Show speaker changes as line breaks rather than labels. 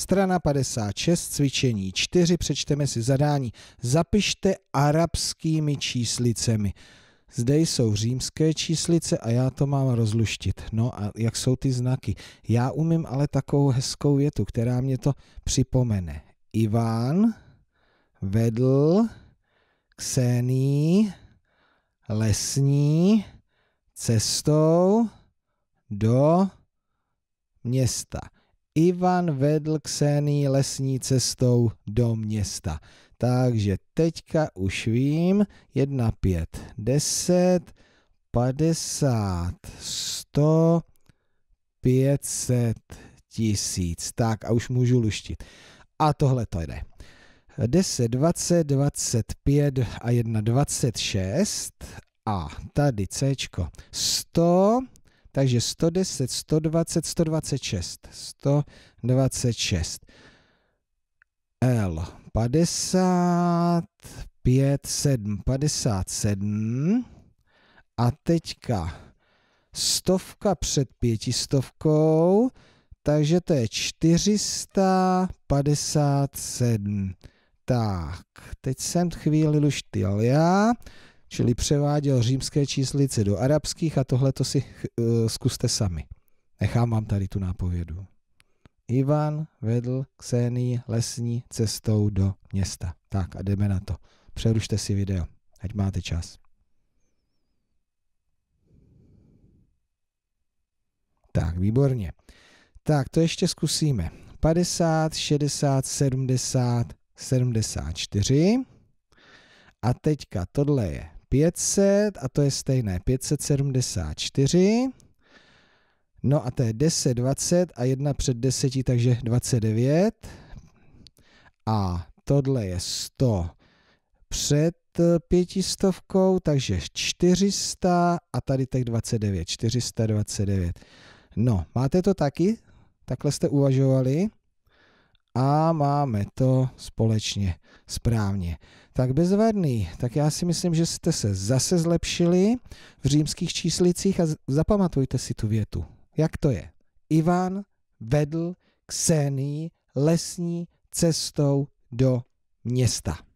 Strana 56, cvičení 4, přečteme si zadání. Zapište arabskými číslicemi. Zde jsou římské číslice a já to mám rozluštit. No a jak jsou ty znaky? Já umím ale takovou hezkou větu, která mě to připomene. Iván vedl Ksenii lesní cestou do města. Ivan vedl Ksenii lesní cestou do města. Takže teďka už vím, 1, 5, 10, 50, 100, 500 tisíc. Tak a už můžu luštit. A tohle to jde. 10, 20, 25 a 1, 26 a tady C. 100, takže 110, 120, 126. 126. L 50, 5, 7, 57. A teďka stovka před pětistovkou, takže to je 457. Tak, teď jsem chvíli luštil já. Čili převáděl římské číslice do arabských a tohle to si uh, zkuste sami. Nechám vám tady tu nápovědu. Ivan vedl Ksenii lesní cestou do města. Tak a jdeme na to. Přerušte si video, ať máte čas. Tak, výborně. Tak, to ještě zkusíme. 50, 60, 70, 74. A teďka tohle je 500 a to je stejné, 574. No a to je 10, 20 a jedna před 10, takže 29. A tohle je 100 před eh, pětistovkou, takže 400 a tady tak 29, 429. No, máte to taky? Takhle jste uvažovali? a máme to společně správně. Tak bezvadný, tak já si myslím, že jste se zase zlepšili v římských číslicích a zapamatujte si tu větu. Jak to je? Ivan vedl Ksenii lesní cestou do města.